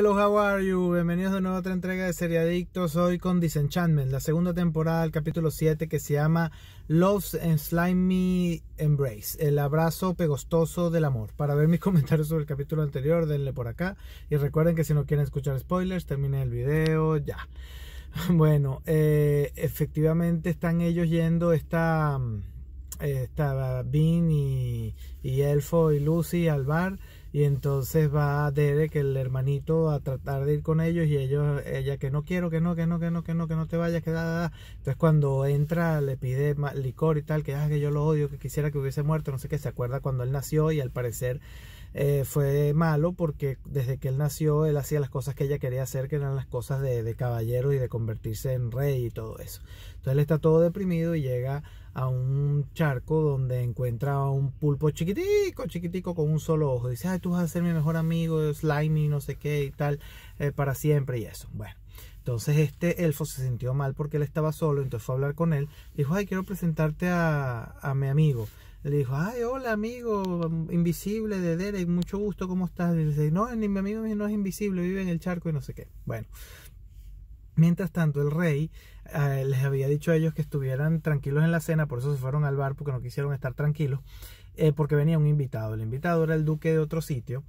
Hello, how are you? Bienvenidos de nuevo otra entrega de Seriadictos. Hoy con Disenchantment, la segunda temporada del capítulo 7 que se llama Love's and Slimy Embrace, el abrazo pegostoso del amor. Para ver mis comentarios sobre el capítulo anterior, denle por acá. Y recuerden que si no quieren escuchar spoilers, terminen el video ya. Bueno, eh, efectivamente están ellos yendo esta. Mm, Estaba Bean y, y Elfo y Lucy al bar y entonces va Derek, el hermanito, a tratar de ir con ellos y ellos, ella que no quiero, que no, que no, que no, que no, que no te vayas, que da, da, Entonces cuando entra le pide licor y tal, que ah, que yo lo odio, que quisiera que hubiese muerto, no sé qué, se acuerda cuando él nació y al parecer eh, fue malo porque desde que él nació él hacía las cosas que ella quería hacer, que eran las cosas de, de caballero y de convertirse en rey y todo eso. Entonces él está todo deprimido y llega a un charco donde encuentra a un pulpo chiquitico, chiquitico con un solo ojo. Dice, ay, tú vas a ser mi mejor amigo, slimy, no sé qué y tal, eh, para siempre y eso. Bueno, entonces este elfo se sintió mal porque él estaba solo, entonces fue a hablar con él. Dijo, ay, quiero presentarte a, a mi amigo. Le dijo, ay, hola amigo, invisible de Derek, mucho gusto, ¿cómo estás? Y le dice, no, ni mi amigo no es invisible, vive en el charco y no sé qué. Bueno, Mientras tanto, el rey eh, les había dicho a ellos que estuvieran tranquilos en la cena, por eso se fueron al bar, porque no quisieron estar tranquilos, eh, porque venía un invitado. El invitado era el duque de otro sitio,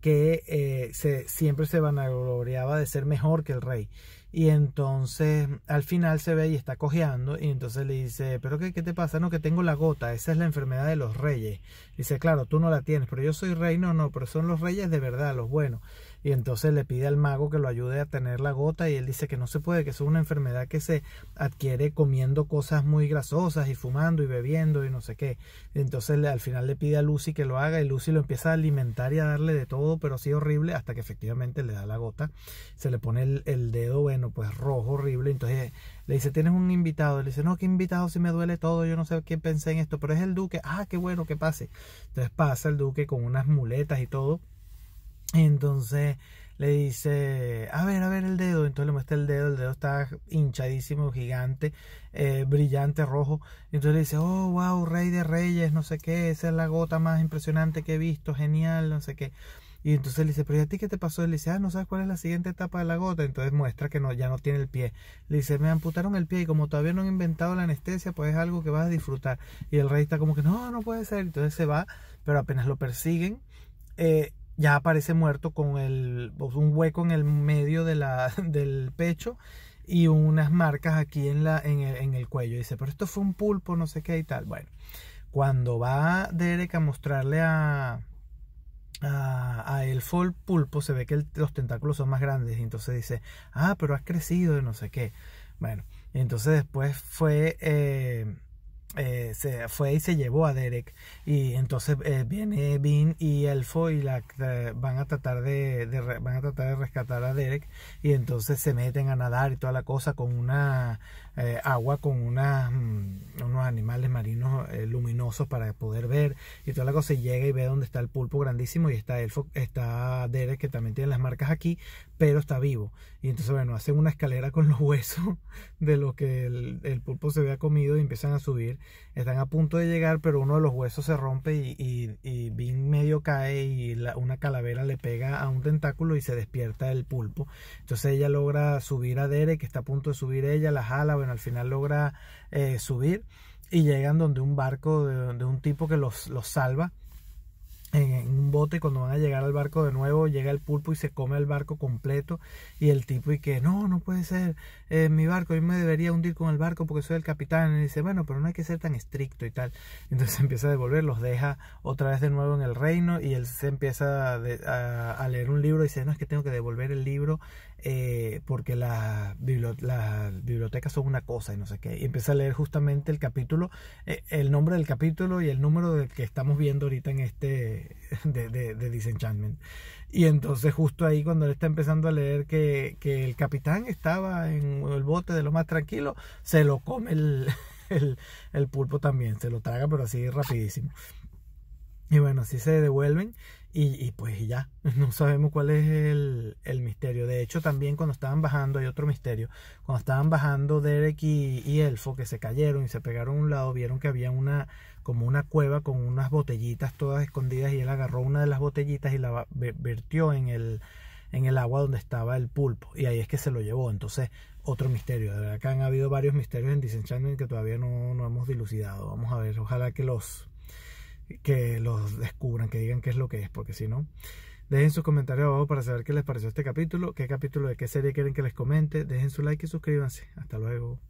que eh, se, siempre se vanagloriaba de ser mejor que el rey. Y entonces al final se ve y está cojeando y entonces le dice, pero qué, ¿qué te pasa? No, que tengo la gota, esa es la enfermedad de los reyes. Dice, claro, tú no la tienes, pero yo soy rey, no, no, pero son los reyes de verdad, los buenos. Y entonces le pide al mago que lo ayude a tener la gota y él dice que no se puede, que es una enfermedad que se adquiere comiendo cosas muy grasosas y fumando y bebiendo y no sé qué. entonces al final le pide a Lucy que lo haga y Lucy lo empieza a alimentar y a darle de todo, pero sí horrible, hasta que efectivamente le da la gota. Se le pone el, el dedo bueno pues rojo, horrible. Entonces le dice, tienes un invitado. Le dice, no, qué invitado, si me duele todo, yo no sé qué pensé en esto, pero es el duque. Ah, qué bueno que pase. Entonces pasa el duque con unas muletas y todo. Entonces le dice, a ver, a ver el dedo. Entonces le muestra el dedo, el dedo está hinchadísimo, gigante, eh, brillante, rojo. Entonces le dice, oh, wow, rey de reyes, no sé qué, esa es la gota más impresionante que he visto, genial, no sé qué. Y entonces le dice, pero ¿y a ti qué te pasó? Y le dice, ah, no sabes cuál es la siguiente etapa de la gota. Entonces muestra que no, ya no tiene el pie. Le dice, me amputaron el pie y como todavía no han inventado la anestesia, pues es algo que vas a disfrutar. Y el rey está como que, no, no puede ser. Entonces se va, pero apenas lo persiguen. Eh, ya aparece muerto con el, pues, un hueco en el medio de la, del pecho y unas marcas aquí en, la, en, el, cuello. dice, pero esto fue un pulpo, no sé qué y tal. Bueno, cuando va Derek a mostrarle a, a, el fol pulpo se ve que los tentáculos son más grandes y entonces dice, ah, pero has crecido y no sé qué. Bueno, entonces después fue... Eh, eh, se fue y se llevó a Derek y entonces eh, viene Bean y Elfo y la, van a tratar de, van a tratar de rescatar a Derek y entonces se meten a nadar y toda la cosa con una agua con una mm, unos animales marinos eh, luminosos para poder ver y toda la cosa. llega y ve dónde está el pulpo grandísimo y está Elfo, está Derek, que también tiene las marcas aquí, pero está vivo. Y entonces, bueno, hacen una escalera con los huesos de lo que el, pulpo se había comido y empiezan a subir. Están a punto de llegar, pero uno de los huesos se rompe y, y, y medio cae y una calavera le pega a un tentáculo y se despierta el pulpo. Entonces ella logra subir a Derek que está a punto de subir ella, la jala, bueno, al final logra eh, subir y llegan donde un barco de, un tipo que los salva eh, en, un bote cuando van a llegar al barco de nuevo llega el pulpo y se come el barco completo y el tipo y que no, no puede ser eh, mi barco, yo me debería hundir con el barco porque soy el capitán y dice bueno pero no hay que ser tan estricto y tal entonces empieza a devolver, los deja otra vez de nuevo en el reino y él se empieza a, leer un libro y dice no es que tengo que devolver el libro eh, porque las bibliotecas son una cosa y no sé qué y empieza a leer justamente el capítulo eh, el nombre del capítulo y el número del que estamos viendo ahorita en este de, de, Disenchantment. Y entonces justo ahí cuando él está empezando a leer que, que el capitán estaba en el bote de lo más tranquilo, se lo come el, el, el pulpo también, se lo traga pero así rapidísimo. Y bueno, así se devuelven y, pues ya, no sabemos cuál es el, misterio. De hecho, también cuando estaban bajando, hay otro misterio, cuando estaban bajando Derek y, Elfo, que se cayeron y se pegaron a un lado, vieron que había una como una cueva con unas botellitas todas escondidas y él agarró una de las botellitas y la vertió en el, en el agua donde estaba el pulpo y ahí es que se lo llevó. Entonces, otro misterio. De han habido varios misterios en Disenchantment que todavía no, no hemos dilucidado. Vamos a ver, ojalá que los que los descubran, que digan qué es lo que es, porque si no, dejen sus comentarios abajo para saber qué les pareció este capítulo, qué capítulo de qué serie quieren que les comente, dejen su like y suscríbanse. Hasta luego.